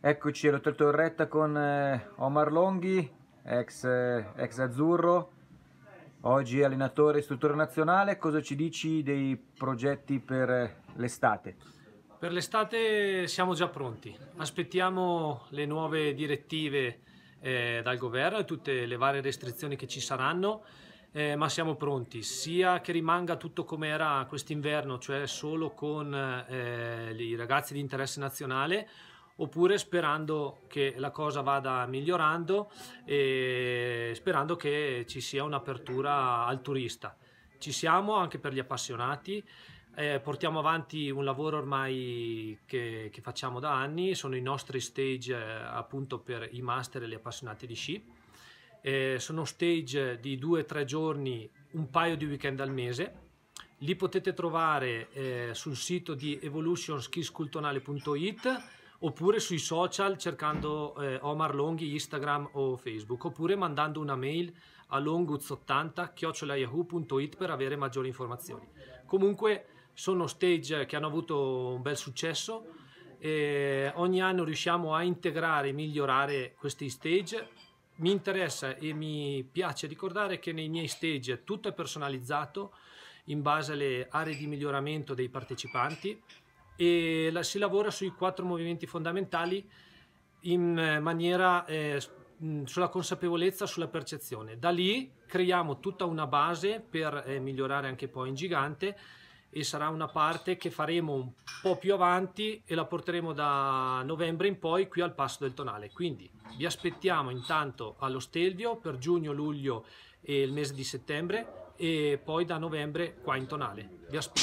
Eccoci, ero tolto in retta con eh, Omar Longhi, ex, eh, ex, azzurro, oggi allenatore istruttore nazionale. Cosa ci dici dei progetti per eh, l'estate? Per l'estate siamo già pronti, aspettiamo le nuove direttive eh, dal governo e tutte le varie restrizioni che ci saranno, eh, ma siamo pronti sia che rimanga tutto come era quest'inverno, cioè solo con eh, i ragazzi di interesse nazionale, oppure sperando che la cosa vada migliorando e sperando che ci sia un'apertura al turista. Ci siamo anche per gli appassionati, eh, portiamo avanti un lavoro ormai che, che, facciamo da anni, sono i nostri stage eh, appunto per i master e gli appassionati di sci. Eh, sono stage di due o tre giorni, un paio di weekend al mese. Li potete trovare eh, sul sito di evolutionskiscultonale.it oppure sui social cercando eh, Omar Longhi, Instagram o Facebook, oppure mandando una mail a longuz80 yahooit per avere maggiori informazioni. Comunque sono stage che hanno avuto un bel successo e ogni anno riusciamo a integrare e migliorare questi stage. Mi interessa e mi piace ricordare che nei miei stage tutto è personalizzato in base alle aree di miglioramento dei partecipanti e la, si lavora sui quattro movimenti fondamentali in eh, maniera eh, sulla consapevolezza, sulla percezione. Da lì creiamo tutta una base per eh, migliorare anche poi in gigante e sarà una parte che faremo un po' più avanti e la porteremo da novembre in poi qui al passo del tonale. Quindi vi aspettiamo intanto allo Stelvio per giugno, luglio e il mese di settembre e poi da novembre qua in tonale. Vi aspetto.